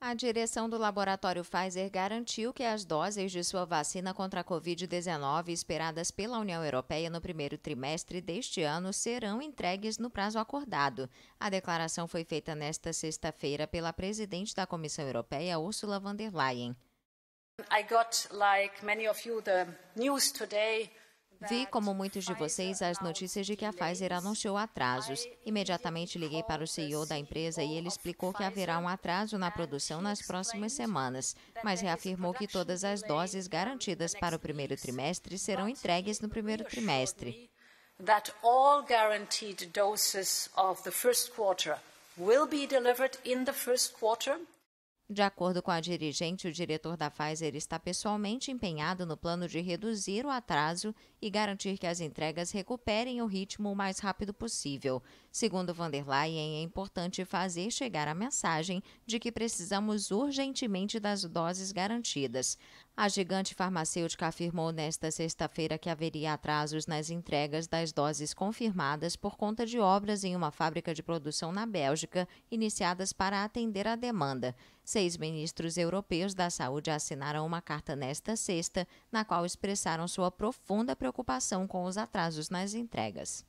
A direção do laboratório Pfizer garantiu que as doses de sua vacina contra a Covid-19 esperadas pela União Europeia no primeiro trimestre deste ano serão entregues no prazo acordado. A declaração foi feita nesta sexta-feira pela presidente da Comissão Europeia, Ursula von der Leyen. I got, like many of you, the news today. Vi, como muitos de vocês, as notícias de que a Pfizer anunciou atrasos. Imediatamente liguei para o CEO da empresa e ele explicou que haverá um atraso na produção nas próximas semanas, mas reafirmou que todas as doses garantidas para o primeiro trimestre serão entregues no primeiro trimestre. doses will be delivered in the first quarter. De acordo com a dirigente, o diretor da Pfizer está pessoalmente empenhado no plano de reduzir o atraso e garantir que as entregas recuperem o ritmo o mais rápido possível. Segundo van der Leyen, é importante fazer chegar a mensagem de que precisamos urgentemente das doses garantidas. A gigante farmacêutica afirmou nesta sexta-feira que haveria atrasos nas entregas das doses confirmadas por conta de obras em uma fábrica de produção na Bélgica, iniciadas para atender à demanda. Seis ministros europeus da saúde assinaram uma carta nesta sexta, na qual expressaram sua profunda preocupação com os atrasos nas entregas.